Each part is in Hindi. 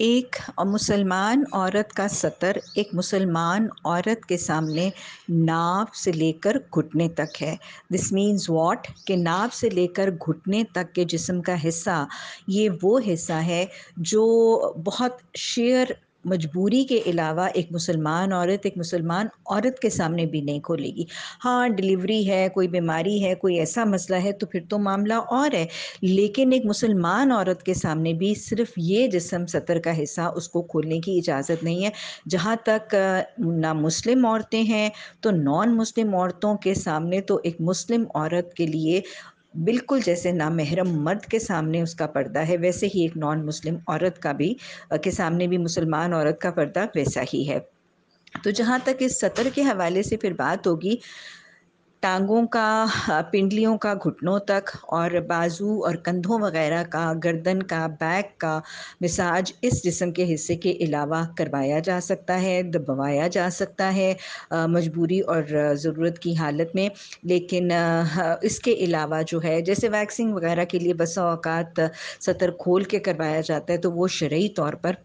एक मुसलमान औरत का सतर एक मुसलमान औरत के सामने नाप से लेकर घुटने तक है दिस मीन्स वॉट कि नाप से लेकर घुटने तक के जिस्म का हिस्सा ये वो हिस्सा है जो बहुत शेयर मजबूरी के अलावा एक मुसलमान औरत एक मुसलमान औरत के सामने भी नहीं खोलेगी हाँ डिलीवरी है कोई बीमारी है कोई ऐसा मसला है तो फिर तो मामला और है लेकिन एक मुसलमान औरत के सामने भी सिर्फ ये जिसम सतर का हिस्सा उसको खोलने की इजाज़त नहीं है जहाँ तक ना मुस्लिम औरतें हैं तो नॉन मुस्लिम औरतों के सामने तो एक मुस्लिम औरत के लिए बिल्कुल जैसे ना महरम मर्द के सामने उसका पर्दा है वैसे ही एक नॉन मुस्लिम औरत का भी के सामने भी मुसलमान औरत का पर्दा वैसा ही है तो जहाँ तक इस सतर के हवाले से फिर बात होगी टांगों का पिंडलियों का घुटनों तक और बाजू और कंधों वगैरह का गर्दन का बैक का मिसाज इस जिसम के हिस्से के अलावा करवाया जा सकता है दबवाया जा सकता है मजबूरी और ज़रूरत की हालत में लेकिन इसके अलावा जो है जैसे वैक्सिंग वगैरह के लिए बस अवकात सतर खोल के करवाया जाता है तो वो शर्य तौर पर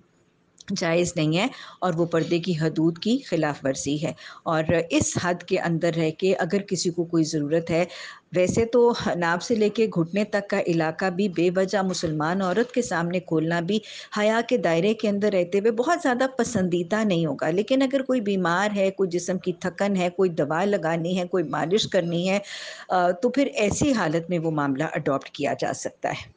जायज़ नहीं है और वो पर्दे की हदूद की ख़िलाफ़ वर्जी है और इस हद के अंदर रह के अगर किसी को कोई ज़रूरत है वैसे तो नाप से लेके घुटने तक का इलाका भी बेवजह मुसलमान औरत के सामने खोलना भी हया के दायरे के अंदर रहते हुए बहुत ज़्यादा पसंदीदा नहीं होगा लेकिन अगर कोई बीमार है कोई जिसम की थकन है कोई दवा लगानी है कोई मालिश करनी है तो फिर ऐसी हालत में वो मामला अडॉप्ट किया जा सकता है